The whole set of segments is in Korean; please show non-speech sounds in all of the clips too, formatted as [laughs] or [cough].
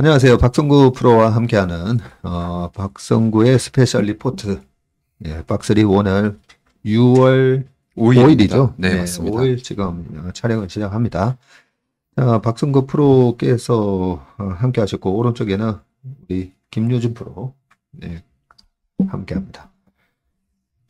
안녕하세요. 박성구 프로와 함께하는 어, 박성구의 스페셜 리포트 예, 박스리 오늘 6월 5일 이죠 네, 네, 맞습니다. 5일 지금 촬영을 시작합니다. 자, 박성구 프로께서 어, 함께하셨고 오른쪽에는 우리 김유진 프로 네, 함께합니다.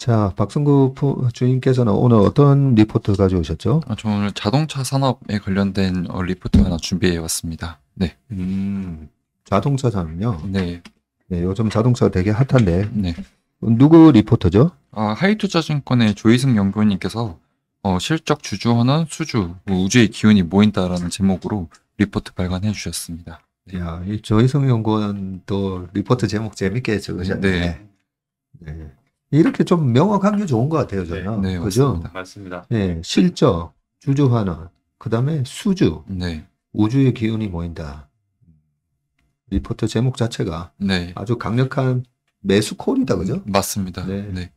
자, 박승구 주인께서는 오늘 어떤 리포트 가져오셨죠? 아, 저 오늘 자동차 산업에 관련된 어, 리포트 하나 준비해 왔습니다. 네. 음, 자동차 산업요? 네. 네, 요즘 자동차 가 되게 핫한데. 네. 누구 리포터죠? 아, 하이투자증권의 조희승 연구원님께서 어, 실적 주주환원 수주 뭐 우주의 기운이 모인다라는 제목으로 리포트 발간해 주셨습니다. 네. 야, 이 조희승 연구원도 리포트 제목 재밌게 적으셨네. 네. 네. 이렇게 좀 명확한 게 좋은 것 같아요, 저는. 네, 네 그죠? 맞습니다. 네, 실적, 주주 환원, 그 다음에 수주, 네. 우주의 기운이 모인다. 리포트 제목 자체가 네. 아주 강력한 매수콜이다, 그죠? 음, 맞습니다. 네. 네.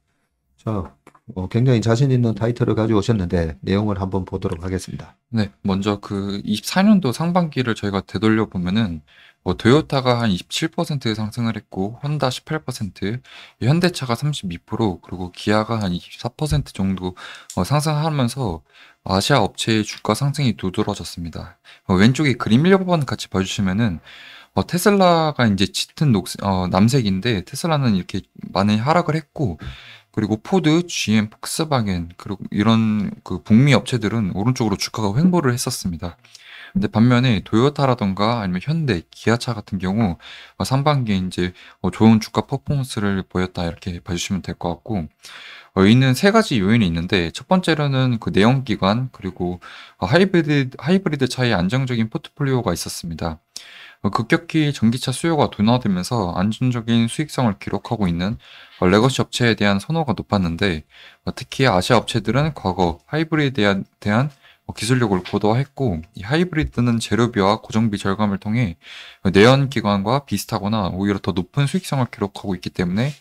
자, 어, 굉장히 자신 있는 타이틀을 가지고 오셨는데 내용을 한번 보도록 하겠습니다. 네, 먼저 그 24년도 상반기를 저희가 되돌려 보면은 뭐 토요타가 한 27% 상승을 했고 혼다 18%, 현대차가 32% 그리고 기아가 한 24% 정도 어, 상승하면서 아시아 업체의 주가 상승이 두드러졌습니다. 어, 왼쪽에 그림 1번 같이 봐주시면은 어, 테슬라가 이제 짙은 녹, 어, 남색인데 테슬라는 이렇게 많이 하락을 했고 그리고 포드, GM, 폭스바겐 그리고 이런 그 북미 업체들은 오른쪽으로 주가가 횡보를 했었습니다. 근데 반면에 도요타라던가 아니면 현대, 기아차 같은 경우 뭐 상반기에 이제 뭐 좋은 주가 퍼포먼스를 보였다 이렇게 봐주시면 될 것 같고 어, 있는 세 가지 요인이 있는데 첫 번째로는 그 내연 기관 그리고 어, 하이브리드 하이브리드 차의 안정적인 포트폴리오가 있었습니다. 급격히 전기차 수요가 둔화되면서 안정적인 수익성을 기록하고 있는 레거시 업체에 대한 선호가 높았는데 뭐 특히 아시아 업체들은 과거 하이브리드에 대한 기술력을 고도화했고 이 하이브리드는 재료비와 고정비 절감을 통해 내연 기관과 비슷하거나 오히려 더 높은 수익성을 기록하고 있기 때문에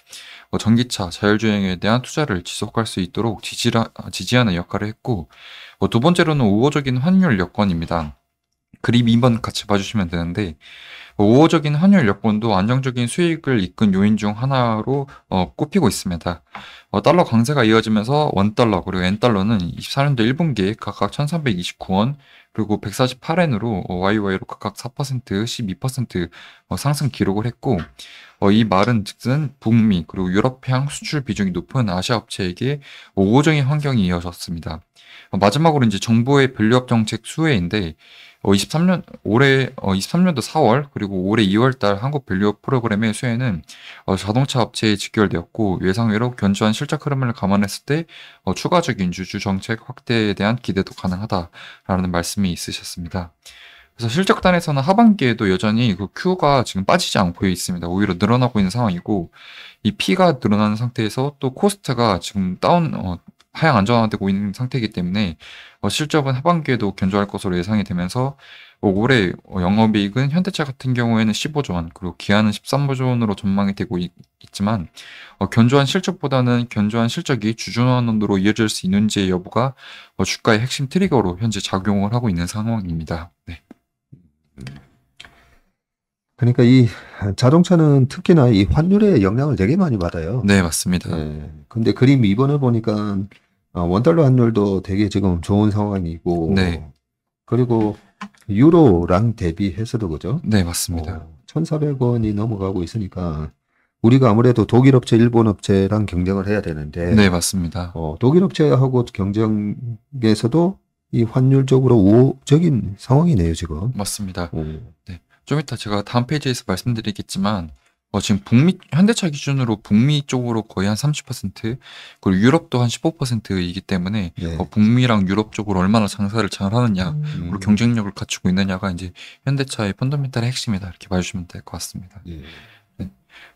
뭐 전기차 자율주행에 대한 투자를 지속할 수 있도록 지지라, 지지하는 역할을 했고 뭐 두 번째로는 우호적인 환율 여건입니다. 그림 2번 같이 봐주시면 되는데 뭐 우호적인 환율 여건도 안정적인 수익을 이끈 요인 중 하나로 어, 꼽히고 있습니다. 어, 달러 강세가 이어지면서 원달러 그리고 엔달러는 24년도 1분기에 각각 1329원 그리고 148엔으로 어, YY로 각각 4% 12% 어, 상승 기록을 했고 어, 이 말은 즉슨 북미 그리고 유럽향 수출 비중이 높은 아시아 업체에게 우호적인 환경이 이어졌습니다. 어, 마지막으로 이제 정부의 분류업 정책 수혜인데 어, 23년 올해 어, 23년도 4월 그리고 올해 2월달 한국 밸류 프로그램의 수혜는 어, 자동차 업체에 직결되었고 예상외로 견조한 실적 흐름을 감안했을 때 어, 추가적인 주주 정책 확대에 대한 기대도 가능하다라는 말씀이 있으셨습니다. 그래서 실적단에서는 하반기에도 여전히 그 Q가 지금 빠지지 않고 있습니다. 오히려 늘어나고 있는 상황이고 이 P가 늘어나는 상태에서 또 코스트가 지금 다운 어, 하향 안전화되고 있는 상태이기 때문에 어, 실적은 하반기에도 견조할 것으로 예상이 되면서 어, 올해 어, 영업이익은 현대차 같은 경우에는 15조 원 그리고 기아는 13조 원으로 전망이 되고 있, 지만 어, 견조한 실적보다는 견조한 실적이 주준원으로 이어질 수있는지 여부가 어, 주가의 핵심 트리거로 현재 작용을 하고 있는 상황입니다. 네. 그러니까 이 자동차는 특히나 이 환율의 영향을 되게 많이 받아요. 네, 맞습니다. 네. 근데 그림 2번을 보니까 어, 원달러 환율도 되게 지금 좋은 상황이고 네. 그리고 유로랑 대비해서도 그죠? 네, 맞습니다. 어, 1,400원이 넘어가고 있으니까 우리가 아무래도 독일 업체, 일본 업체랑 경쟁을 해야 되는데 네, 맞습니다. 어, 독일 업체하고 경쟁에서도 이 환율적으로 우호적인 상황이네요, 지금. 맞습니다. 오. 어. 네. 좀 이따 제가 다음 페이지에서 말씀드리겠지만 어, 지금 북미 현대차 기준으로 북미 쪽으로 거의 한 30% 그리고 유럽도 한 15%이기 때문에 네. 어, 북미랑 유럽 쪽으로 얼마나 장사를 잘 하느냐 음. 그리고 경쟁력을 갖추고 있느냐가 이제 현대차의 펀더멘탈의 핵심이다 이렇게 봐주시면 될 것 같습니다. 예.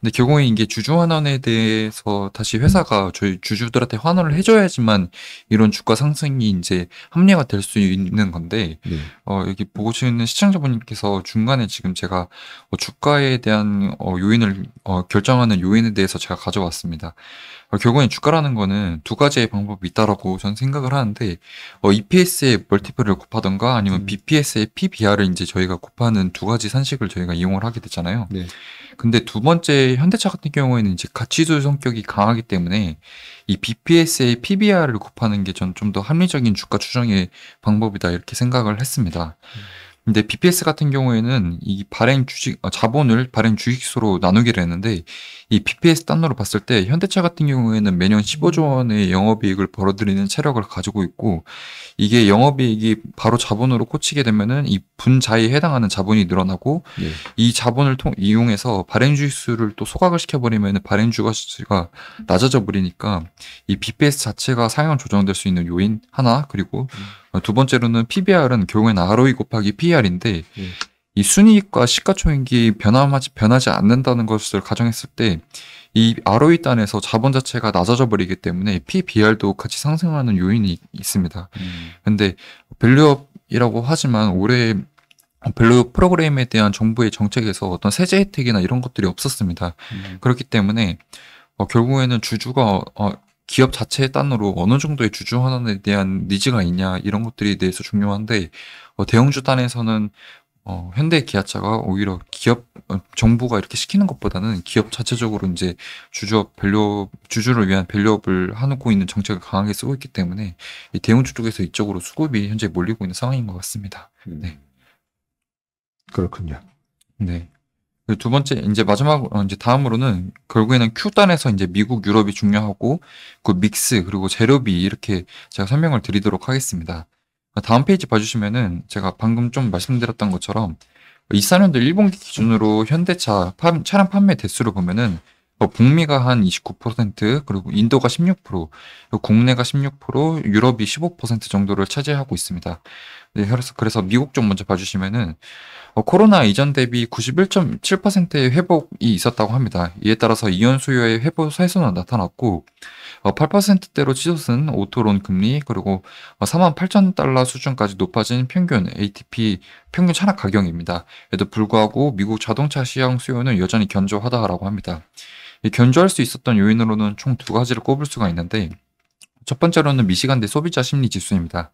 근데 결국에 이게 주주 환원에 대해서 다시 회사가 저희 주주들한테 환원을 해줘야지만 이런 주가 상승이 이제 합리화가 될수 있는 건데 네. 어, 여기 보고 계시는 시청자분께서 중간에 지금 제가 뭐 주가에 대한 어, 요인을 어, 결정하는 요인에 대해서 제가 가져왔습니다. 어, 결국엔 주가라는 거는 두 가지의 방법이 있다라고 저는 생각을 하는데 어, EPS의 멀티플을 곱하던가 아니면 음. BPS의 PBR을 이제 저희가 곱하는 두 가지 산식을 저희가 이용을 하게 되잖아요. 네. 근데 두 번째 현대차 같은 경우에는 이제 가치조 성격이 강하기 때문에 이 BPS의 PBR을 곱하는 게 전 좀 더 합리적인 주가 추정의 방법이다 이렇게 생각을 했습니다. 음. 근데 BPS 같은 경우에는 이 발행 주식 어, 자본을 발행 주식수로 나누기로 했는데 이 BPS 단으로 봤을 때 현대차 같은 경우에는 매년 15조 원의 영업이익을 벌어들이는 체력을 가지고 있고 이게 영업이익이 바로 자본으로 꽂히게 되면은 이 분자에 해당하는 자본이 늘어나고 예. 이 자본을 통 이용해서 발행 주식수를 또 소각을 시켜버리면은 발행 주가수가 낮아져 버리니까 이 BPS 자체가 상향 조정될 수 있는 요인 하나 그리고 음. 어, 두 번째로는 PBR은 결국엔 ROE 곱하기 PER인데 예. 이 순이익과 시가총액이 변함하지 변하지 않는다는 것을 가정했을 때 이 ROE 단에서 자본 자체가 낮아져 버리기 때문에 PBR도 같이 상승하는 요인이 있습니다. 음. 근데 밸류업이라고 하지만 올해 밸류 프로그램에 대한 정부의 정책에서 어떤 세제 혜택이나 이런 것들이 없었습니다. 음. 그렇기 때문에 어, 결국에는 주주가 어, 기업 자체의 단으로 어느 정도의 주주 환원에 대한 니즈가 있냐 이런 것들이 대해서 중요한데 어, 대형주 단에서는 어, 현대 기아차가 오히려 기업 어, 정부가 이렇게 시키는 것보다는 기업 자체적으로 이제 주주업 밸류 주주를 위한 밸류업을 하고 있는 정책을 강하게 쓰고 있기 때문에 이 대형주 쪽에서 이쪽으로 수급이 현재 몰리고 있는 상황인 것 같습니다. 음. 네. 그렇군요. 네. 그 두 번째 이제 마지막 어, 이제 다음으로는 결국에는 Q단에서 이제 미국 유럽이 중요하고 그 믹스 그리고 재료비 이렇게 제가 설명을 드리도록 하겠습니다. 어, 다음 페이지 봐주시면은 제가 방금 좀 말씀드렸던 것처럼 24년도 일본기 기준으로 현대차 파, 차량 판매 대수를 보면은 어, 북미가 한 29% 그리고 인도가 16% 국내가 16% 유럽이 15% 정도를 차지하고 있습니다. 네, 그래서, 그래서 미국 좀 먼저 봐주시면은 어, 코로나 이전 대비 91.7%의 회복이 있었다고 합니다. 이에 따라서 이연 수요의 회복 훼손은 나타났고 어, 8%대로 치솟은 오토론 금리 그리고 어, 4만 8천 달러 수준까지 높아진 평균 ATP 평균 차락 가격입니다. 에도 불구하고 미국 자동차 시장 수요는 여전히 견조하다라고 합니다. 이, 견조할 수 있었던 요인으로는 총 두 가지를 꼽을 수가 있는데 첫 번째로는 미시간대 소비자 심리 지수입니다.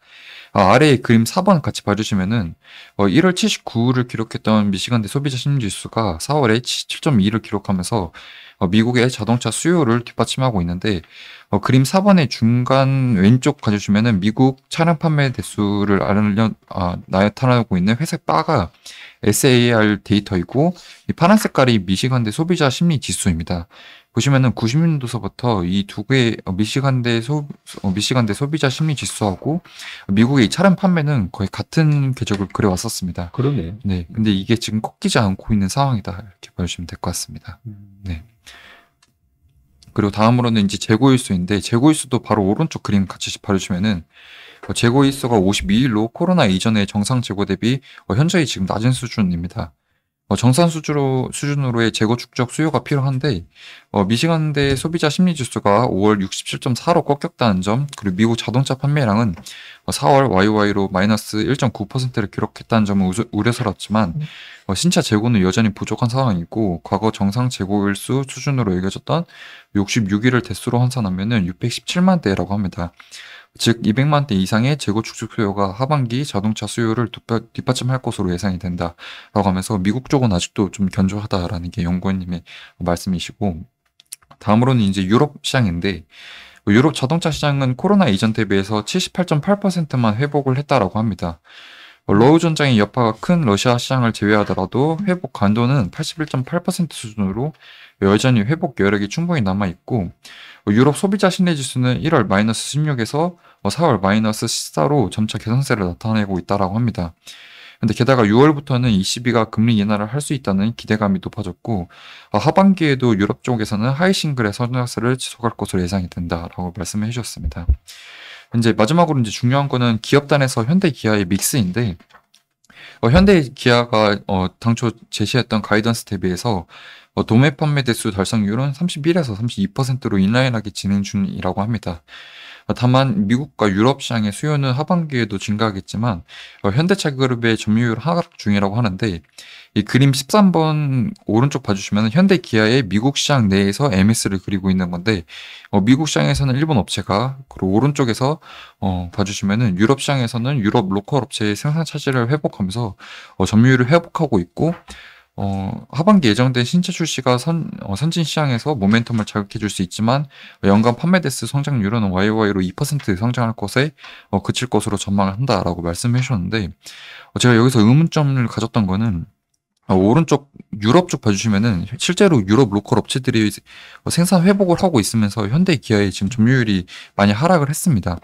아, 어, 아래의 그림 4번 같이 봐주시면은 어, 1월 79를 기록했던 미시간대 소비자 심리지수가 4월에 7.2를 기록하면서 어, 미국의 자동차 수요를 뒷받침하고 있는데 어, 그림 4번의 중간 왼쪽 가주시면은 미국 차량 판매 대수를 알려 아, 나타나고 있는 회색 바가 SAR 데이터이고 이 파란 색깔이 미시간대 소비자 심리 지수입니다. 보시면은 90년도서부터 이 두 개의 어, 미시간대 소 어, 미시간대 소비자 심리 지수하고 미국의 이 차량 판매는 거의 같은 궤적을 그려왔었습니다. 그러네. 네. 근데 이게 지금 꺾이지 않고 있는 상황이다 이렇게 보시면 될 것 같습니다. 음. 네. 그리고 다음으로는 이제 재고일수인데 재고일수도 바로 오른쪽 그림 같이 봐주시면은 어, 재고일수가 52일로 코로나 이전의 정상 재고 대비 현저히 지금 낮은 수준입니다. 어, 정산 수준으로, 수준으로의 재고 축적 수요가 필요한데 어, 미시간대 소비자 심리 지수가 5월 67.4로 꺾였다는 점 그리고 미국 자동차 판매량은 4월 어, YOY로 마이너스 1.9%를 기록했다는 점은 우수, 우려스럽지만 음. 어, 신차 재고는 여전히 부족한 상황이고 과거 정상 재고일 수 수준으로 여겨졌던 66일을 대수로 환산하면 은 617만 대라고 합니다. 즉 200만 대 이상의 재고 축적 수요가 하반기 자동차 수요를 뒷받침할 것으로 예상이 된다라고 하면서 미국 쪽은 아직도 좀 견조하다라는 게 연구원님의 말씀이시고 다음으로는 이제 유럽 시장인데 뭐 유럽 자동차 시장은 코로나 이전 대비해서 78.8%만 회복을 했다라고 합니다. 뭐 러우 전장의 여파가 큰 러시아 시장을 제외하더라도 회복 간도는 81.8% 수준으로 여전히 회복 여력이 충분히 남아 있고 어, 유럽 소비자 신뢰지수는 1월 마이너스 16에서 4월 어, 마이너스 14로 점차 개선세를 나타내고 있다라고 합니다. 근데 게다가 6월부터는 ECB가 금리 인하를 할 수 있다는 기대감이 높아졌고 어, 하반기에도 유럽 쪽에서는 하이 싱글의 선착세를 지속할 것으로 예상이 된다라고 말씀해 주셨습니다. 이제 마지막으로 이제 중요한 거는 기업 단에서 현대기아의 믹스인데 어, 현대 기아가 어, 당초 제시했던 가이던스 대비해서 어, 도매 판매 대수 달성률은 31에서 32%로 인라인하게 진행 중이라고 합니다. 다만 미국과 유럽 시장의 수요는 하반기에도 증가하겠지만 어, 현대차 그룹의 점유율 하락 중이라고 하는데 이 그림 13번 오른쪽 봐주시면 현대 기아의 미국 시장 내에서 MS를 그리고 있는 건데 어, 미국 시장에서는 일본 업체가 그리고 오른쪽에서 어, 봐주시면 유럽 시장에서는 유럽 로컬 업체의 생산 차질을 회복하면서 어, 점유율을 회복하고 있고 어, 하반기 예정된 신차 출시가 선, 어, 선진 시장에서 모멘텀을 자극해 줄 수 있지만 연간 판매 대수 성장률은 YOY로 2% 성장할 것에 어, 그칠 것으로 전망을 한다라고 말씀해 주셨는데 어, 제가 여기서 의문점을 가졌던 거는 어, 오른쪽 유럽 쪽 봐주시면은 실제로 유럽 로컬 업체들이 어, 생산 회복을 하고 있으면서 현대 기아의 지금 점유율이 많이 하락을 했습니다.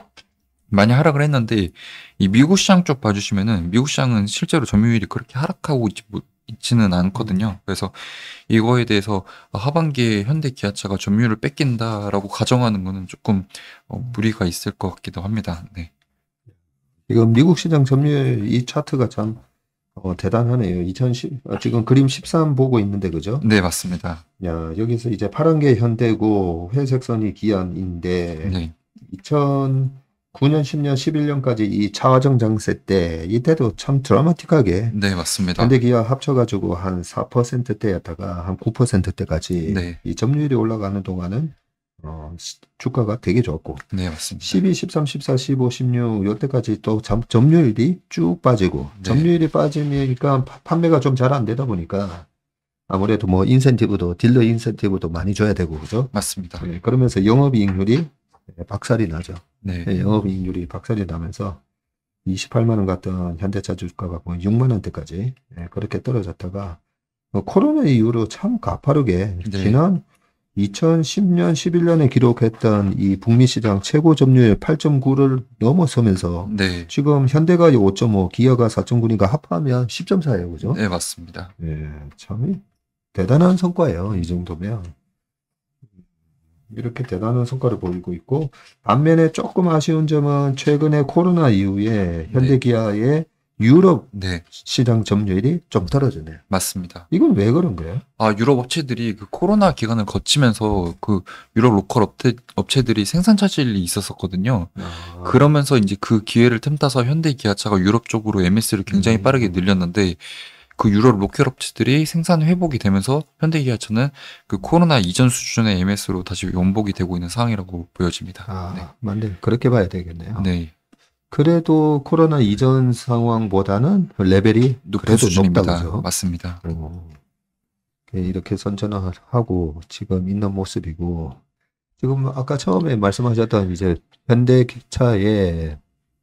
많이 하락을 했는데 이 미국 시장 쪽 봐주시면은 미국 시장은 실제로 점유율이 그렇게 하락하고 있지 못 있지는 않거든요. 그래서 이거에 대해서 하반기에 현대 기아차가 점유율을 뺏긴다라고 가정하는 것은 조금 어, 무리가 있을 것 같기도 합니다. 네. 지금 미국 시장 점유율 이 차트가 참 어, 대단하네요. 2010 아, 어, 지금 그림 13 보고 있는데 그죠? 네 맞습니다. 야 여기서 이제 파란 게 현대고 회색 선이 기아인데 네. 2000 9년, 10년, 11년까지 이 차화정 장세 때 이때도 참 드라마틱하게 네 맞습니다. 반대기업 합쳐가지고 한 4%대였다가 한 9%대까지 네. 이 점유율이 올라가는 동안은 어, 주가가 되게 좋았고 네 맞습니다. 12, 13, 14, 15, 16 요때까지 또 점, 점유율이 쭉 빠지고 네. 점유율이 빠지니까 판매가 좀 잘 안 되다 보니까 아무래도 뭐 인센티브도 딜러 인센티브도 많이 줘야 되고 그죠? 맞습니다. 네, 그러면서 영업이익률이 네, 박살이 나죠. 네. 네 영업이익률이 박살이 나면서 28만 원 같던 현대차 주가가 보면 뭐 6만 원대까지 네, 그렇게 떨어졌다가 뭐 코로나 이후로 참 가파르게 네. 지난 2010년, 11년에 기록했던 이 북미 시장 최고 점유율 8.9를 넘어서면서 네. 지금 현대가 5.5, 기아가 4.9니까 합하면 10.4예요, 그죠? 네, 맞습니다. 예, 참 대단한 성과예요, 이 정도면. 이렇게 대단한 성과를 보이고 있고 반면에 조금 아쉬운 점은 최근에 코로나 이후에 네. 현대기아의 유럽 네. 시장 점유율이 좀 떨어지네요. 맞습니다. 이건 왜 그런 거예요? 아 유럽 업체들이 그 코로나 기간을 거치면서 그 유럽 로컬 업체, 업체들이 생산 차질이 있었었거든요. 아. 그러면서 이제 그 기회를 틈타서 현대 기아차가 유럽 쪽으로 MS를 굉장히 음. 빠르게 늘렸는데 그 유럽 로켓 업체들이 생산 회복이 되면서 현대기아차는 그 코로나 이전 수준의 MS로 다시 연복이 되고 있는 상황이라고 보여집니다. 아, 네. 맞네. 그렇게 봐야 되겠네요. 네. 그래도 코로나 이전 상황보다는 레벨이 높은 수준입니다. 맞습니다. 어, 이렇게 선전하고 지금 있는 모습이고 지금 아까 처음에 말씀하셨던 이제 현대차의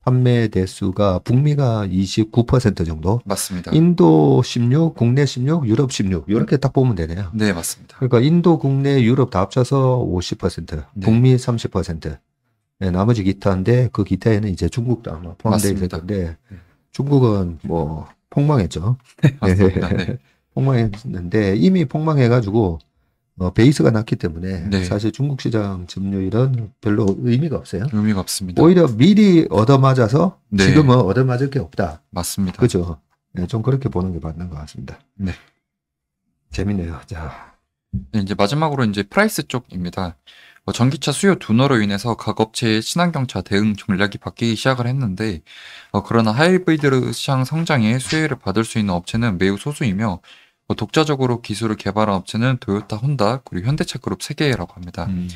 판매 대수가 북미가 29% 정도. 맞습니다. 인도 16, 국내 16, 유럽 16. 이렇게 딱 보면 되네요. 네, 맞습니다. 그러니까 인도, 국내, 유럽 다 합쳐서 50%, 네. 북미 30%. 네, 나머지 기타인데 그 기타에는 이제 중국도 아마 포함되어 있을 텐데 네. 중국은 뭐 폭망했죠. 네, [laughs] 맞습니다. 네. [laughs] 폭망했는데 이미 폭망해가지고 어, 베이스가 낮기 때문에 네. 사실 중국 시장 점유율은 별로 의미가 없어요. 의미가 없습니다. 오히려 미리 얻어맞아서 네. 지금은 얻어맞을 게 없다. 맞습니다. 그죠. 네, 좀 그렇게 보는 게 맞는 것 같습니다. 네. 재밌네요. 자. 네, 이제 마지막으로 이제 프라이스 쪽입니다. 어, 전기차 수요 둔화로 인해서 각 업체의 친환경차 대응 전략이 바뀌기 시작을 했는데, 어, 그러나 하이브리드 시장 성장에 수혜를 받을 수 있는 업체는 매우 소수이며, 뭐 독자적으로 기술을 개발한 업체는 도요타, 혼다, 그리고 현대차 그룹 3개라고 합니다. 음.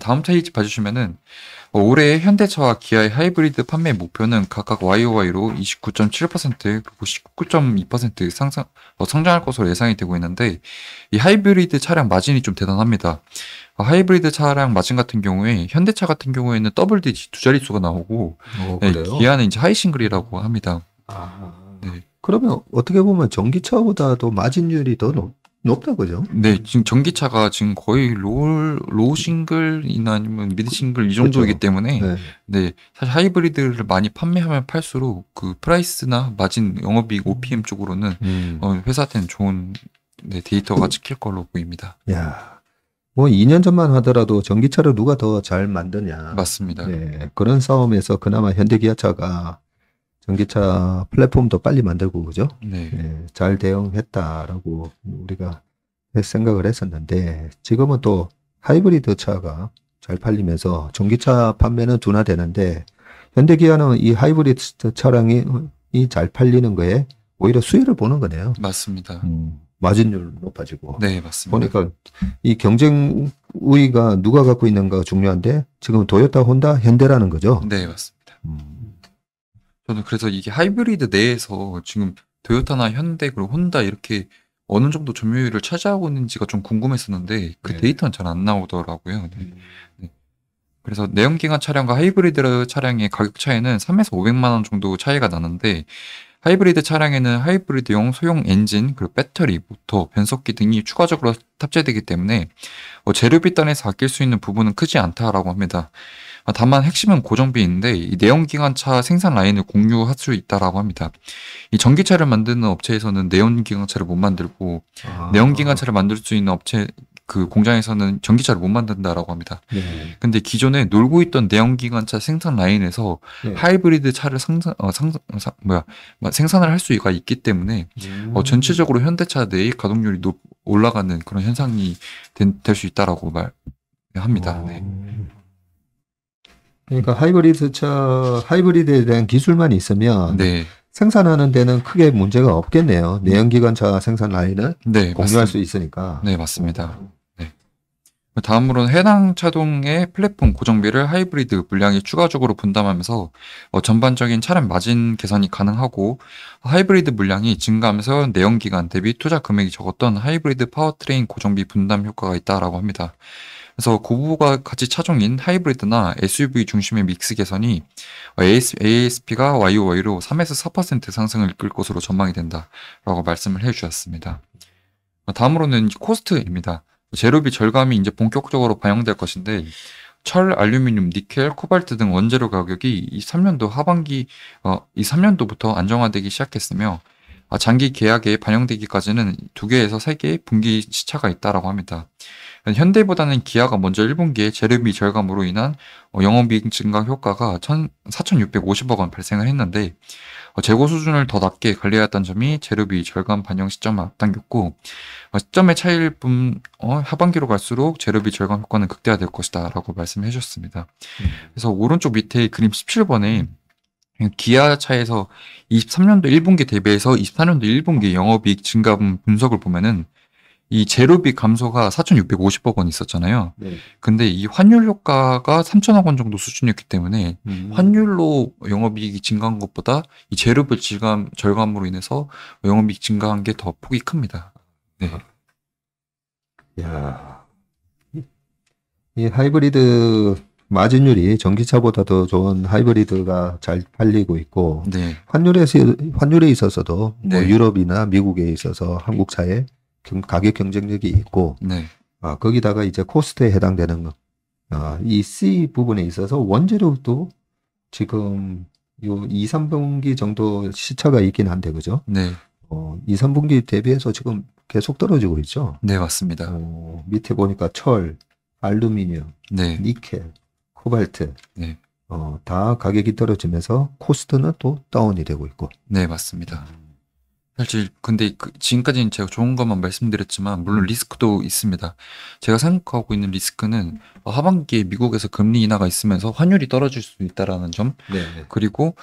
다음 페이지 봐주시면은 뭐 올해 현대차와 기아의 하이브리드 판매 목표는 각각 YOY로 29.7% 그리고 19.2% 상상 어, 성장할 것으로 예상이 되고 있는데 이 하이브리드 차량 마진이 좀 대단합니다. 어, 하이브리드 차량 마진 같은 경우에 현대차 같은 경우에는 더블 디지 두 자릿수가 나오고 오, 어, 예, 네, 기아는 이제 하이싱글이라고 합니다. 아. 그러면 어떻게 보면 전기차보다도 마진율이 더 높, 높다 그죠? 네, 지금 전기차가 지금 거의 롤, 로 싱글이나 아니면 미드 싱글 이 정도이기 그렇죠. 때문에 네. 네. 사실 하이브리드를 많이 판매하면 팔수록 그 프라이스나 마진 영업이 OPM 쪽으로는 음. 어, 회사한테는 좋은 네, 데이터가 찍힐 걸로 보입니다. 야. 뭐 2년 전만 하더라도 전기차를 누가 더 잘 만드냐. 맞습니다. 네, 그런 싸움에서 그나마 현대기아차가 전기차 플랫폼도 빨리 만들고 그죠? 네. 예, 잘 대응했다라고 우리가 생각을 했었는데 지금은 또 하이브리드 차가 잘 팔리면서 전기차 판매는 둔화되는데 현대기아는 이 하이브리드 차량이 잘 팔리는 거에 오히려 수혜를 보는 거네요. 맞습니다. 음, 마진율 높아지고. 네, 맞습니다. 보니까 이 경쟁 우위가 누가 갖고 있는가 중요한데 지금 도요타, 혼다, 현대라는 거죠. 네, 맞습니다. 음. 저는 그래서 이게 하이브리드 내에서 지금 도요타나 현대 그리고 혼다 이렇게 어느 정도 점유율을 차지하고 있는지가 좀 궁금했었는데 그 네. 데이터는 잘 안 나오더라고요. 네. 음. 네. 그래서 내연기관 차량과 하이브리드 차량의 가격 차이는 3에서 500만 원 정도 차이가 나는데 하이브리드 차량에는 하이브리드용 소형 엔진, 그리고 배터리, 모터, 변속기 등이 추가적으로 탑재되기 때문에 뭐 재료비 단에서 아낄 수 있는 부분은 크지 않다라고 합니다. 다만 핵심은 고정비인데 이 내연기관차 생산 라인을 공유할 수 있다라고 합니다. 이 전기차를 만드는 업체에서는 내연기관차를 못 만들고 아. 내연기관차를 만들 수 있는 업체 그 공장에서는 전기차를 못 만든다라고 합니다. 네. 근데 기존에 놀고 있던 내연기관차 생산 라인에서 네. 하이브리드 차를 상산, 어, 상산, 상, 뭐야, 뭐 생산을 할 수가 있기 때문에 음. 어, 전체적으로 현대차 내의 가동률이 높, 올라가는 그런 현상이 될 수 있다라고 말 합니다. 네. 어. 그러니까 하이브리드 차, 하이브리드에 대한 기술만 있으면 네. 생산하는 데는 크게 문제가 없겠네요. 내연기관차 생산 라인을 네, 공유할 맞습니다. 수 있으니까. 네, 맞습니다. 다음으로는 해당 차종의 플랫폼 고정비를 하이브리드 물량이 추가적으로 분담하면서 어, 전반적인 차량 마진 개선이 가능하고 하이브리드 물량이 증가하면서 내연기관 대비 투자 금액이 적었던 하이브리드 파워트레인 고정비 분담 효과가 있다라고 합니다. 그래서 고부가 그 가치 차종인 하이브리드나 SUV 중심의 믹스 개선이 ASP가 YOY로 3에서 4% 상승을 이끌 것으로 전망이 된다라고 말씀을 해주셨습니다. 어, 다음으로는 코스트입니다. 제로비 절감이 이제 본격적으로 반영될 것인데 철, 알루미늄, 니켈, 코발트 등 원재료 가격이 이3년도 하반기 어, 이3년도부터 안정화되기 시작했으며 아, 장기 계약에 반영되기까지는 두 개에서 세 개의 분기 시차가 있다라고 합니다. 현대보다는 기아가 먼저 1분기에 재료비 절감으로 인한 어, 영업이익 증가 효과가 4,650억 원 발생을 했는데 어, 재고 수준을 더 낮게 관리해왔던 점이 재료비 절감 반영 시점을 앞당겼고 어, 시점의 차이일 뿐 어, 하반기로 갈수록 재료비 절감 효과는 극대화될 것이다 라고 말씀해 주셨습니다. 음. 그래서 오른쪽 밑에 그림 17번에 기아차에서 23년도 1분기 대비해서 24년도 1분기 영업이익 증가분 분석을 보면은 이 제로비 감소가 4,650억 원 있었잖아요. 네. 근데 이 환율 효과가 3,000억 원 정도 수준이었기 때문에 음. 환율로 영업이익이 증가한 것보다 이 제로비 질감 절감으로 인해서 영업이익 증가한 게 더 폭이 큽니다. 네. 야. 이 하이브리드 마진율이 전기차보다도 좋은 하이브리드가 잘 팔리고 있고 네. 환율에 환율에 있어서도 뭐 네. 뭐 유럽이나 미국에 있어서 한국차에 가격 경쟁력이 있고 네. 어, 거기다가 이제 코스트에 해당되는 것. 어, 아, 이 C 부분에 있어서 원재료도 지금 요 2, 3분기 정도 시차가 있긴 한데 그죠? 네. 어, 2, 3분기 대비해서 지금 계속 떨어지고 있죠? 네, 맞습니다. 어, 밑에 보니까 철, 알루미늄, 네. 니켈, 코발트. 네. 어, 다 가격이 떨어지면서 코스트는 또 다운이 되고 있고. 네, 맞습니다. 음. 사실 근데 그 지금까지는 제가 좋은 것만 말씀드렸지만 물론 음. 리스크도 있습니다. 제가 생각하고 있는 리스크는 음. 어, 하반기에 미국에서 금리 인하가 있으면서 환율이 떨어질 수 있다라는 점네 네. 그리고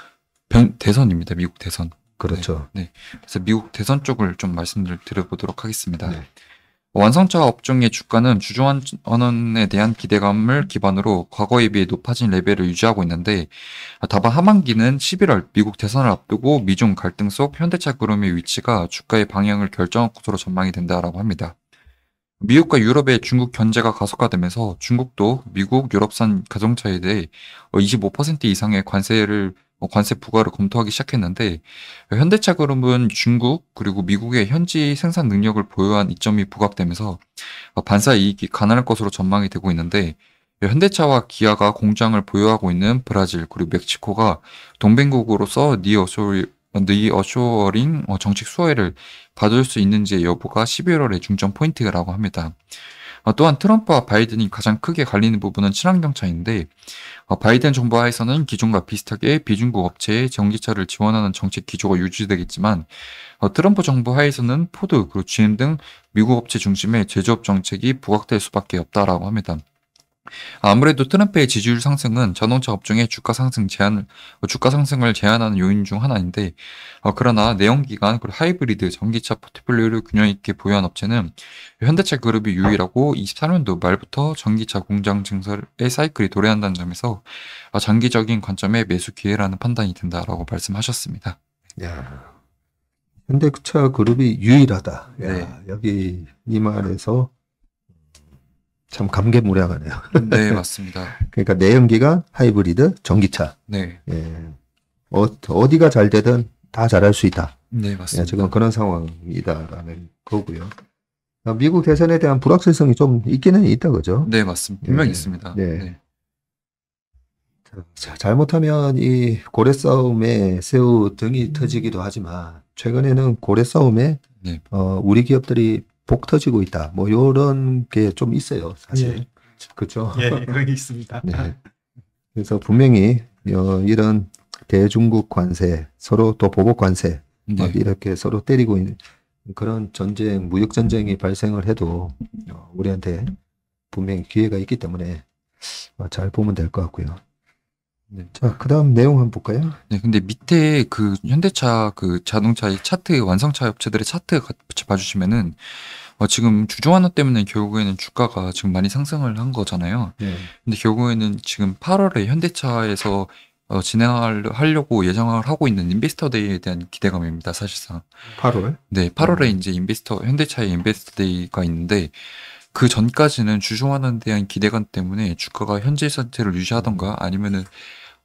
변, 대선입니다. 미국 대선. 그렇죠. 네, 네, 그래서 미국 대선 쪽을 좀 말씀을 드려보도록 하겠습니다. 네. 완성차 업종의 주가는 주주원에 대한 기대감을 기반으로 과거에 비해 높아진 레벨을 유지하고 있는데 다만 하반기는 11월 미국 대선을 앞두고 미중 갈등 속 현대차 그룹의 위치가 주가의 방향을 결정한 것으로 전망이 된다라고 합니다. 미국과 유럽의 중국 견제가 가속화되면서 중국도 미국 유럽산 가동차에 대해 25% 이상의 관세를 뭐 관세 부과를 검토하기 시작했는데 현대차그룹은 중국 그리고 미국의 현지 생산 능력을 보유한 이점이 부각되면서 반사 이익이 가난할 것으로 전망이 되고 있는데 현대차와 기아가 공장을 보유하고 있는 브라질 그리고 멕시코가 동맹국으로서 니어쇼어링 어, 정책 수혜를 받을 수 있는지의 여부가 11월의 중점 포인트라고 합니다. 어, 또한 트럼프와 바이든이 가장 크게 갈리는 부분은 친환경 차인데 어, 바이든 정부 하에서는 기존과 비슷하게 비중국 업체에 전기차를 지원하는 정책 기조가 유지되겠지만 어, 트럼프 정부 하에서는 포드 그리고 GM 등 미국 업체 중심의 제조업 정책이 부각될 수밖에 없다라고 합니다. 아무래도 트럼프의 지지율 상승은 자동차 업종의 주가 상승 제한 주가 상승을 제한하는 요인 중 하나인데 어, 그러나 내연기관 그리고 하이브리드 전기차 포트폴리오를 균형 있게 보유한 업체는 현대차 그룹이 유일하고 23년도 말부터 전기차 공장 증설의 사이클이 도래한다는 점에서 어, 장기적인 관점의 매수 기회라는 판단이 된다라고 말씀하셨습니다. 야, 현대차 그룹이 유일하다. 야, 네. 여기 이 말에서 참 감개무량하네요. 네, [laughs] 맞습니다. 그러니까 내연기가 하이브리드, 전기차. 네. 예. 어, 어디가 잘 되든 다 잘할 수 있다. 네, 예, 맞습니다. 예, 지금 그런 상황이다라는 거고요. 아, 미국 대선에 대한 불확실성이 좀 있기는 있다 그죠? 네, 맞습니다. 분명히 예. 있습니다. 네. 네. 자, 잘못하면 이 고래 싸움에 새우 등이 터지기도 하지만 최근에는 고래 싸움에 네. 어, 우리 기업들이 복 터지고 있다. 뭐 이런 게 좀 있어요, 사실. 예. 그렇죠. 예, 그런 게 있습니다. 네. 그래서 분명히 어, 이런 대중국 관세, 서로 또 보복 관세, 네. 이렇게 서로 때리고 있는 그런 전쟁, 무역 전쟁이 발생을 해도 어, 우리한테 분명히 기회가 있기 때문에 어, 잘 보면 될 것 같고요. 네. 자, 그 다음 내용 한번 볼까요? 네, 근데 밑에 그 현대차 그 자동차의 차트, 완성차 업체들의 차트 같이 봐주시면은 어, 지금 주주 환호 때문에 결국에는 주가가 지금 많이 상승을 한 거잖아요. 네. 근데 결국에는 지금 8월에 현대차에서 어, 진행하려고 예정을 하고 있는 인베스터데이에 대한 기대감입니다, 사실상. 8월? 네, 8월에 음. 이제 인베스터, 현대차의 인베스터데이가 있는데, 그 전까지는 주주환원에 대한 기대감 때문에 주가가 현재 상태를 유지하던가 아니면은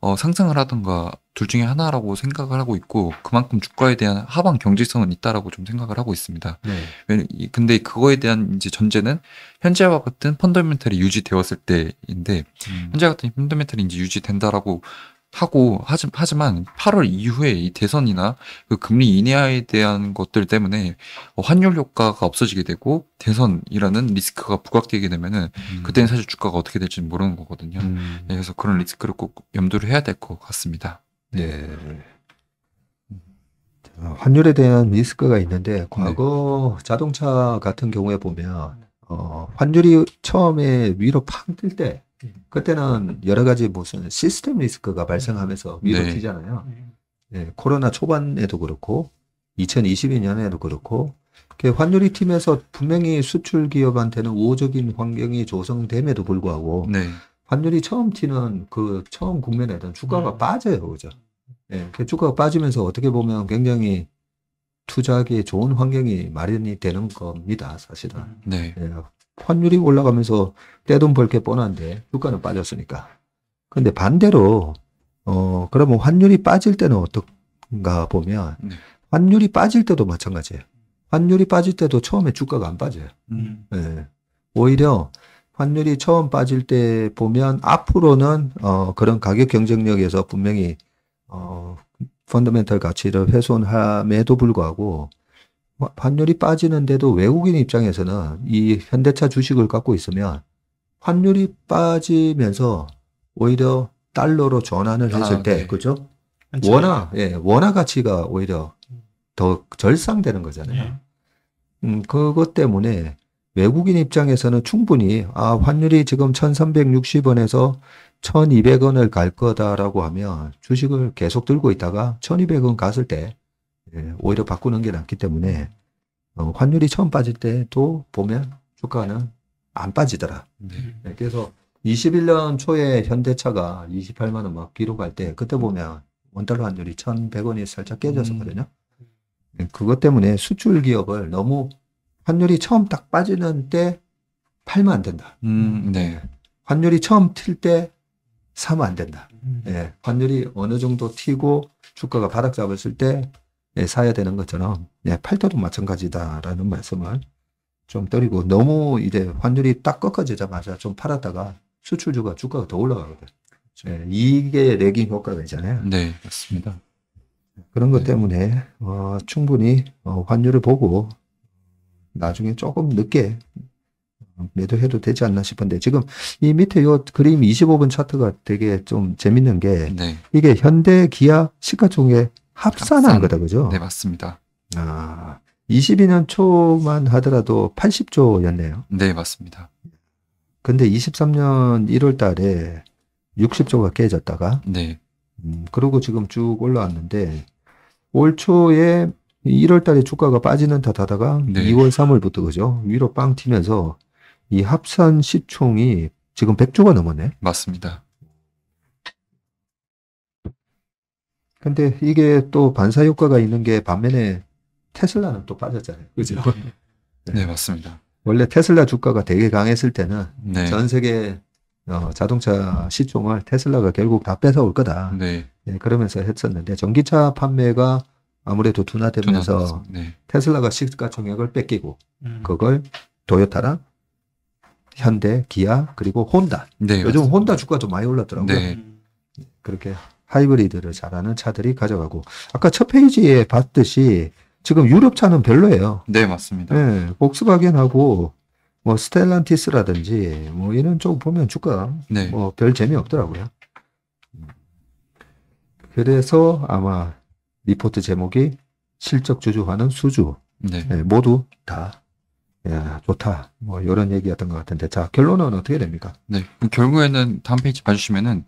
어, 상승을 하던가 둘 중에 하나라고 생각을 하고 있고 그만큼 주가에 대한 하방 경제성은 있다라고 좀 생각을 하고 있습니다. 네. 근데 그거에 대한 이제 전제는 현재와 같은 펀더멘털이 유지되었을 때인데 음. 현재 와 같은 펀더멘털이 이제 유지된다라고 하고 하지만 8월 이후에 이 대선이나 그 금리 인하에 대한 것들 때문에 어, 환율 효과가 없어지게 되고 대선이라는 리스크가 부각되게 되면은 음. 그때는 사실 주가가 어떻게 될지 모르는 거거든요. 음. 네, 그래서 그런 리스크를 꼭 염두를 해야 될 것 같습니다. 네. 네. 어, 환율에 대한 리스크가 있는데 네. 과거 네. 자동차 같은 경우에 보면 어, 환율이 처음에 위로 팡뜰때 음. 그때는 여러 가지 무슨 시스템 리스크가 발생하면서 미로 네. 잖아요 네. 네, 코로나 초반에도 그렇고 2022년에도 그렇고 그 환율이 팀에서 분명히 수출 기업한테는 우호적인 환경이 조성됨에도 불구하고 네. 환율이 처음 튀는 그 처음 국면에는 주가가 네. 빠져요, 그죠? 예, 그 주가가 빠지면서 어떻게 보면 굉장히 투자하기에 좋은 환경이 마련이 되는 겁니다, 사실은. 네. 네 환율이 올라가면서 떼돈 벌 게 뻔한데 유가는 빠졌으니까. 그런데 반대로 어 그러면 환율이 빠질 때는 어떤가 보면 네. 환율이 빠질 때도 마찬가지예요. 환율이 빠질 때도 처음에 주가가 안 빠져요. 음. 네. 오히려 환율이 처음 빠질 때 보면 앞으로는 어 그런 가격 경쟁력에서 분명히 어 펀더멘털 가치를 훼손함에도 불구하고 뭐 환율이 빠지는데도 외국인 입장에서는 이 현대차 주식을 갖고 있으면 환율이 빠지면서 오히려 달러로 전환을 했을 아, 때, 네. 그죠? 그렇죠. 원화, 예, 원화 가치가 오히려 더 절상되는 거잖아요. 예. 음, 그것 때문에 외국인 입장에서는 충분히, 아, 환율이 지금 1360원에서 1200원을 갈 거다라고 하면 주식을 계속 들고 있다가 1200원 갔을 때 예, 오히려 바꾸는 게 낫기 때문에 어, 환율이 처음 빠질 때도 보면 주가는 안 빠지더라. 네. 네 그래서 21년 초에 현대차가 28만 원막 뒤로 갈때 그때 음. 보면 원달러 환율이 1,100원이 살짝 깨졌었거든요. 음. 네, 그것 때문에 수출 기업을 너무 환율이 처음 딱 빠지는 때 팔면 안 된다. 음, 네. 환율이 처음 튈 때 사면 안 된다. 음. 네. 환율이 어느 정도 튀고 주가가 바닥 잡았을 때 예, 사야 되는 것처럼 예, 팔도도 마찬가지다라는 말씀을 좀 드리고 너무 이제 환율이 딱 꺾어지자마자 좀 팔았다가 수출주가 주가가 더 올라가거든. 그렇죠. 예, 이게 레깅 효과가 있잖아요. 네, 맞습니다. 그런 것 네. 때문에 어, 충분히 어, 환율을 보고 나중에 조금 늦게 매도해도 되지 않나 싶은데 지금 이 밑에 요 그림 25분 차트가 되게 좀 재밌는 게 네. 이게 현대 기아 시가총액 합산한 합산. 거다 그죠? 네 맞습니다. 아 22년 초만 하더라도 80조였네요. 네 맞습니다. 근데 23년 1월달에 60조가 깨졌다가 네. 음, 그러고 지금 쭉 올라왔는데 올 초에 1월 달에 주가가 빠지는 탓 하다가 네. 2월, 3월부터 그죠? 위로 빵 튀면서 이 합산 시총이 지금 100조가 넘었네? 맞습니다. 근데 이게 또 반사 효과가 있는 게 반면에 테슬라는 또 빠졌잖아요. 그죠? [laughs] 네. 네, 맞습니다. 원래 테슬라 주가가 되게 강했을 때는 네. 전 세계 어, 자동차 시총을 테슬라가 결국 다 뺏어올 거다. 네. 네, 그러면서 했었는데 전기차 판매가 아무래도 둔화되면서 네. 테슬라가 시가총액을 뺏기고 음. 그걸 도요타랑 현대, 기아 그리고 혼다. 네, 요즘 맞습니다. 혼다 주가 좀 많이 올랐더라고요. 네. 음. 그렇게 하이브리드를 잘하는 차들이 가져가고 아까 첫 페이지에 봤듯이 지금 유럽 차는 별로예요. 네, 맞습니다. 네, 복스바겐하고 뭐 스텔란티스라든지 뭐 이런 쪽 보면 주가 네. 뭐별 재미 없더라고요. 그래서 아마 리포트 제목이 실적 주주화는 수주 네. 네, 모두 다 야, 좋다. 뭐, 이런 얘기였던 것 같은데. 자, 결론은 어떻게 됩니까? 네. 결국에는 다음 페이지 봐주시면은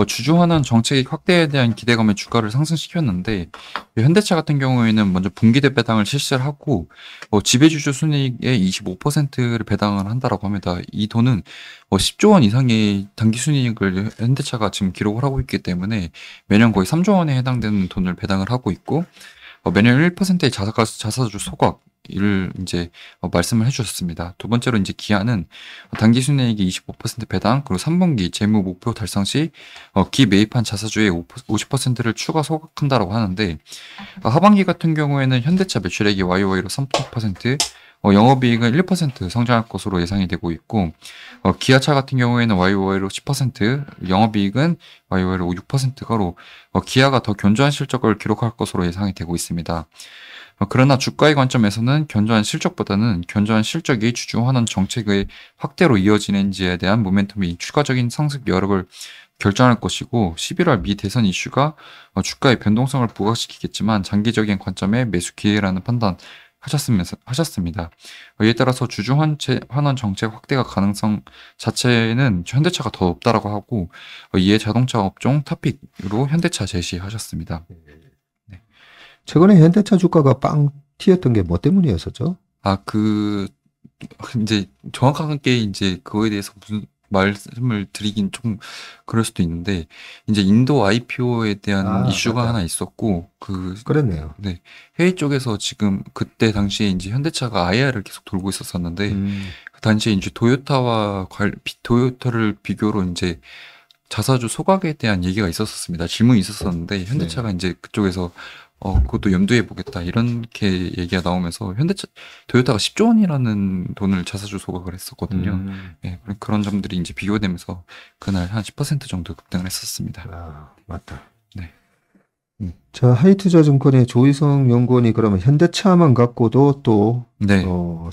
뭐 주주환원 정책이 확대에 대한 기대감에 주가를 상승시켰는데 현대차 같은 경우에는 먼저 분기대 배당을 실시를 하고 뭐 지배주주 순이익의 25%를 배당을 한다라고 합니다. 이 돈은 10조 뭐 원 이상의 단기 순이익을 현대차가 지금 기록을 하고 있기 때문에 매년 거의 3조 원에 해당되는 돈을 배당을 하고 있고 어, 매년 1%의 자사가수 자사주 소각 이를 이제 어, 말씀을 해주셨습니다. 두 번째로 이제 기아는 단기 순이익이 25% 배당 그리고 3분기 재무 목표 달성 시기 어, 매입한 자사주의 50%를 추가 소각한다라고 하는데 아, 하반기 같은 경우에는 현대차 매출액이 YOY로 3.8% 어, 영업이익은 1% 성장할 것으로 예상이 되고 있고 어, 기아차 같은 경우에는 YOY로 10%, 영업이익은 YOY로 6%가로 어, 기아가 더 견조한 실적을 기록할 것으로 예상이 되고 있습니다. 어, 그러나 주가의 관점에서는 견조한 실적보다는 견조한 실적이 주중하는 정책의 확대로 이어지는지에 대한 모멘텀이 추가적인 상승 여력을 결정할 것이고 11월 미 대선 이슈가 어, 주가의 변동성을 부각시키겠지만 장기적인 관점의 매수 기회라는 판단 하셨으면서, 하셨습니다. 이에 따라서 주주 환체, 환원 정책 확대가 가능성 자체는 현대차가 더 높다라고 하고 이에 자동차 업종 탑픽으로 현대차 제시하셨습니다. 네. 네. 최근에 현대차 주가가 빵 튀었던 게 뭐 때문이었었죠? 아, 그, 이제 정확하게 이제 그거에 대해서 무슨 말씀을 드리긴 좀 그럴 수도 있는데 이제 인도 IPO에 대한 아, 이슈가 맞다. 하나 있었고 그 그랬네요. 네 회의 쪽에서 지금 그때 당시에 이제 현대차가 IR을 계속 돌고 있었었는데 음. 그 당시에 이제 도요타와 관, 도요타를 비교로 이제 자사주 소각에 대한 얘기가 있었었습니다. 질문이 있었었는데 네. 현대차가 네. 이제 그쪽에서 어, 그것도 염두에 보겠다. 이렇게 얘기가 나오면서 현대차, 도요타가 10조 원이라는 돈을 자사주 소각을 했었거든요. 음. 예, 그런 점들이 이제 비교되면서 그날 한 10% 정도 급등을 했었습니다. 아, 맞다. 네. 음. 자, 하이투자증권의 조희성 연구원이 그러면 현대차만 갖고도 또, 네. 어,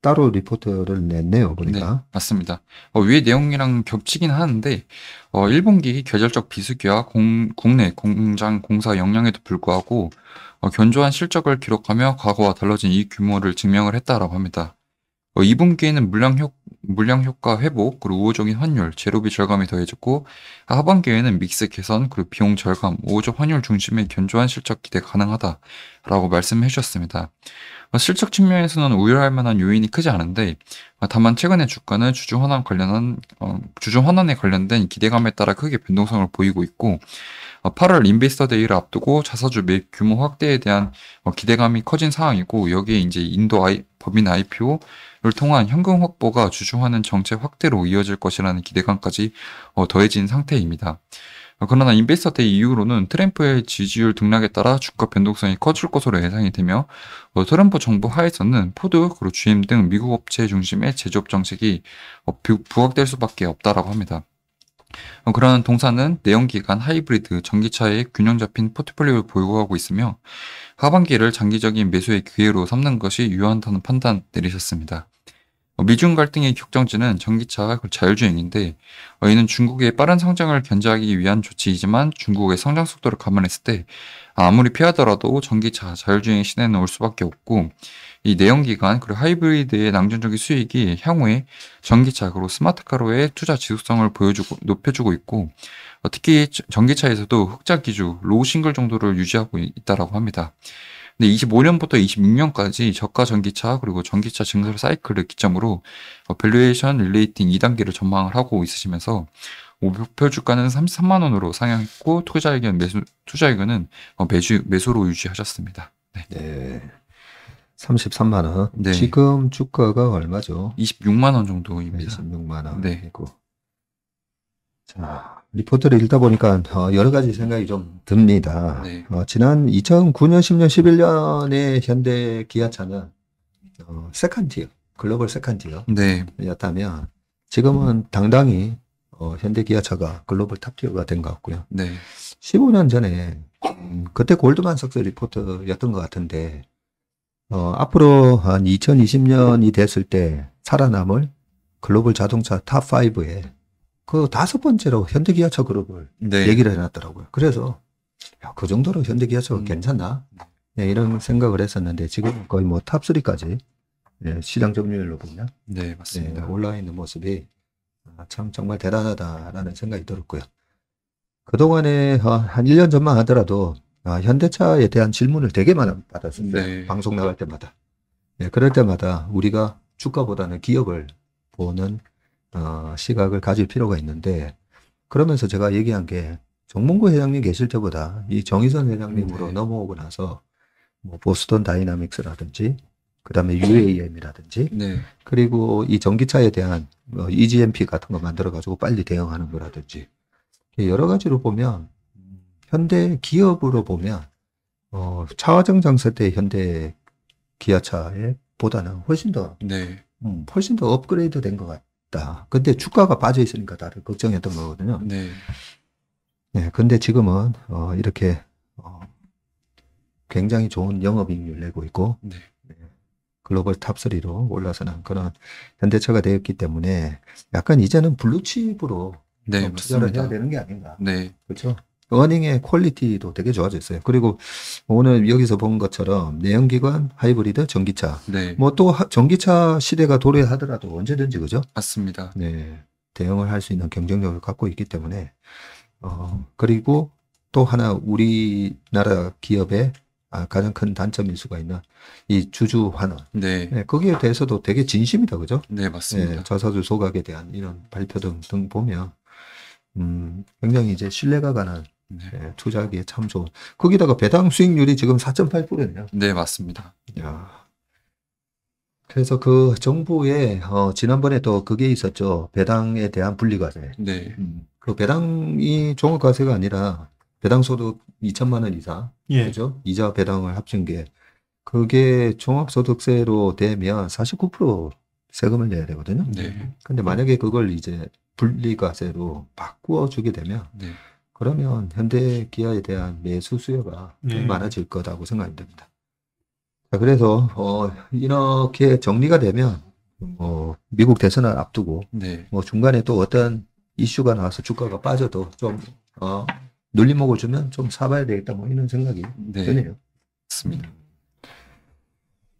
따로 리포트를 냈네요, 보니까. 네, 맞습니다. 어, 위의 내용이랑 겹치긴 하는데, 어, 1분기 계절적 비수기와 공, 국내 공장 공사 역량에도 불구하고, 어, 견조한 실적을 기록하며 과거와 달라진 이 규모를 증명을 했다라고 합니다. 어, 2분기에는 물량 효, 물량 효과 회복, 그리고 우호적인 환율, 제로비 절감이 더해졌고 하반기에는 믹스 개선, 그리고 비용 절감, 우호적 환율 중심의 견조한 실적 기대 가능하다라고 말씀해 주셨습니다. 뭐 실적 측면에서는 우려할 만한 요인이 크지 않은데 아, 다만 최근의 주가는 주주 환원 관련한 어, 주주 환원에 관련된 기대감에 따라 크게 변동성을 보이고 있고 8월 어, 인베스터 데이를 앞두고 자사주 및 규모 확대에 대한 어, 기대감이 커진 상황이고 여기에 이제 인도 아이, 법인 IPO를 통한 현금 확보가 주주하는 정책 확대로 이어질 것이라는 기대감까지 어, 더해진 상태입니다. 그러나 인베스터 데이 이후로는 트램프의 지지율 등락에 따라 주가 변동성이 커질 것으로 예상이 되며 트램프 정부 하에서는 포드 그리고 GM 등 미국 업체 중심의 제조업 정책이 부각될 수밖에 없다라고 합니다. 어, 그러한 동사는 내연기관 하이브리드 전기차의 균형 잡힌 포트폴리오를 보유하고 있으며 하반기를 장기적인 매수의 기회로 삼는 것이 유효한다는 판단 내리셨습니다. 어, 미중 갈등의 격정지는 전기차 자율주행인데 이는 중국의 빠른 성장을 견제하기 위한 조치이지만 중국의 성장 속도를 감안했을 때 아무리 피하더라도 전기차 자율주행 시대는 올 수밖에 없고 이 내연기관 그리고 하이브리드의 낭전적인 수익이 향후에 전기차 그리고 스마트카로의 투자 지속성을 보여주고 높여주고 있고 어, 특히 전기차에서도 흑자 기주 로우 싱글 정도를 유지하고 있다라고 합니다. 근데 25년부터 26년까지 저가 전기차 그리고 전기차 증설 사이클을 기점으로 어, 밸류에이션 릴레이팅 2단계를 전망을 하고 있으시면서 목표 주가는 33만 원으로 상향했고 투자 의견 매수 투자 의견은 어, 매수 매수로 유지하셨습니다. 네. 네. 33만 원. 네. 지금 주가가 얼마죠? 26만 원 정도입니다. 26만 원. 네. 있고. 자, 리포트를 읽다 보니까 여러 가지 생각이 좀 듭니다. 네. 어, 지난 2009년, 10년, 11년에 현대 기아차는 어, 세컨티어, 글로벌 세컨티어였다면 네. 지금은 당당히 어, 현대 기아차가 글로벌 탑티어가 된 것 같고요. 네. 15년 전에 음, 그때 골드만삭스 리포트였던 것 같은데 어, 앞으로 한 2020년이 됐을 때 살아남을 글로벌 자동차 탑5에 그 다섯 번째로 현대기아차 그룹을 네. 얘기를 해놨더라고요. 그래서 야, 그 정도로 현대기아차가 음. 괜찮나? 네, 이런 생각을 했었는데 지금 거의 뭐 탑3까지 네, 시장 점유율로 보면 네, 맞습니다. 올라 네, 있는 모습이 아, 참 정말 대단하다라는 생각이 들었고요. 그동안에 한 1년 전만 하더라도 아, 현대차에 대한 질문을 되게 많이 받았습니다. 네. 방송 나갈 때마다. 네, 그럴 때마다 우리가 주가보다는 기업을 보는 어, 시각을 가질 필요가 있는데 그러면서 제가 얘기한 게정문구 회장님 계실 때보다 이 정의선 회장님으로 네. 넘어오고 나서 뭐 보스턴 다이나믹스라든지 그다음에 UAM이라든지 네. 그리고 이 전기차에 대한 뭐 EGMP 같은 거 만들어 가지고 빨리 대응하는 거라든지 여러 가지로 보면 현대 기업으로 보면 어, 차화정 장사 때 현대 기아차에 보다는 훨씬 더 네. 음, 훨씬 더 업그레이드 된 것 같다. 근데 주가가 빠져 있으니까 다들 걱정했던 거거든요. 네. 네. 근데 지금은 어, 이렇게 어, 굉장히 좋은 영업이익률 내고 있고 네. 네. 글로벌 탑3로 올라서는 그런 현대차가 되었기 때문에 약간 이제는 블루칩으로 네, 투자를 맞습니다. 해야 되는 게 아닌가. 네. 그렇죠. 어닝의 퀄리티도 되게 좋아졌어요. 그리고 오늘 여기서 본 것처럼 내연기관, 하이브리드, 전기차. 네. 뭐또 전기차 시대가 도래하더라도 언제든지 그죠? 맞습니다. 네. 대응을 할 수 있는 경쟁력을 갖고 있기 때문에 어 그리고 또 하나 우리나라 기업의 아, 가장 큰 단점일 수가 있는 이 주주 환원. 네. 네. 거기에 대해서도 되게 진심이다, 그죠? 네, 맞습니다. 네, 자사주 소각에 대한 이런 발표 등, 등 보면, 음, 굉장히 이제 신뢰가 가는 네, 예, 투자하기에 참 좋은. 거기다가 배당 수익률이 지금 4.8%네요. 네, 맞습니다. 야. 그래서 그 정부에 어, 지난번에또 그게 있었죠. 배당에 대한 분리과세. 네. 음, 그 배당이 종합과세가 아니라 배당 소득 2천만 원 이상. 예. 그죠? 이자 배당을 합친 게 그게 종합소득세로 되면 49% 세금을 내야 되거든요. 네. 근데 만약에 그걸 이제 분리과세로 바꾸어 주게 되면 네. 그러면 현대 기아에 대한 매수 수요가 네. 많아질 거라고 생각이 됩니다. 자, 그래서 어, 이렇게 정리가 되면 어, 미국 대선을 앞두고 네. 뭐 중간에 또 어떤 이슈가 나와서 주가가 빠져도 좀 어, 눌림목을 주면 좀 사봐야 되겠다 뭐 이런 생각이 네. 드네요. 맞습니다.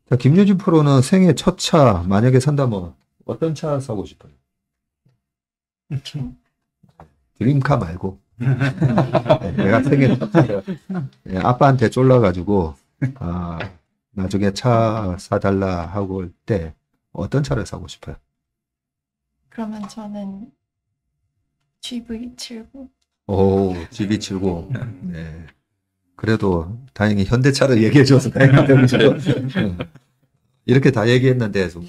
자, 김유진 프로는 생애 첫 차 만약에 산다면 뭐 어떤 차 사고 싶어요? 음, 드림카 말고 네, 내가 생일 네, 아빠한테 쫄라가지고 아, 나중에 차 사달라 하고 올 때 어떤 차를 사고 싶어요? 그러면 저는 GV70. 오, GV70. 네. 그래도 다행히 현대차를 얘기해줘서 다행이다. 되는 네. 네. 이렇게 다 얘기했는데 음.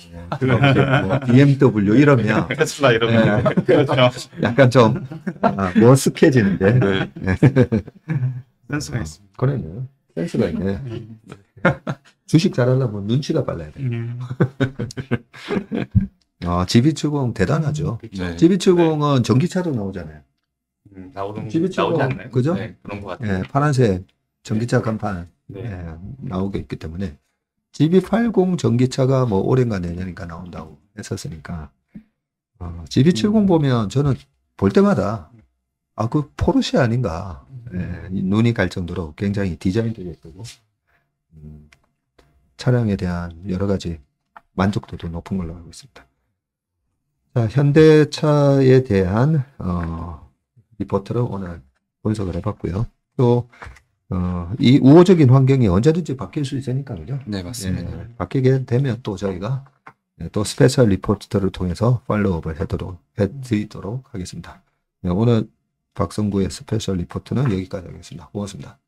뭐, 뭐 BMW 이러면 [laughs] 테슬라 이러면 네, 그렇죠. 약간 좀 아, 머쓱해지는데 네. 네. 센스가 아, 있습니다. 그래요. 센스가 음. 있네. 주식 잘하려면 눈치가 빨라야 돼요. 음. 아, GB70 대단하죠. 그렇죠. 네. GB70은 전기차도 나오잖아요. 음, 나오는 GB70, 나오지 않나요? 그죠? 네, 그런 것 예, 같아요. 네, 파란색 전기차 간판 네. 예, 나오게 있기 때문에 GB80 전기차가 뭐 올해인가 내년인가 그러니까 나온다고 했었으니까 어, GB70 음. 보면 저는 볼 때마다 아 그 포르쉐 아닌가 음. 예, 눈이 갈 정도로 굉장히 디자인도 예쁘고 음, 차량에 대한 여러 가지 만족도도 높은 걸로 알고 있습니다. 자, 현대차에 대한 어, 리포트를 오늘 분석을 해봤고요. 또 어, 이 우호적인 환경이 언제든지 바뀔 수 있으니까, 그죠? 네, 맞습니다. 예, 바뀌게 되면 또 저희가 또 스페셜 리포트를 통해서 팔로우업을 해도록, 해드리도록 하겠습니다. 예, 오늘 박성구의 스페셜 리포트는 여기까지 하겠습니다. 고맙습니다.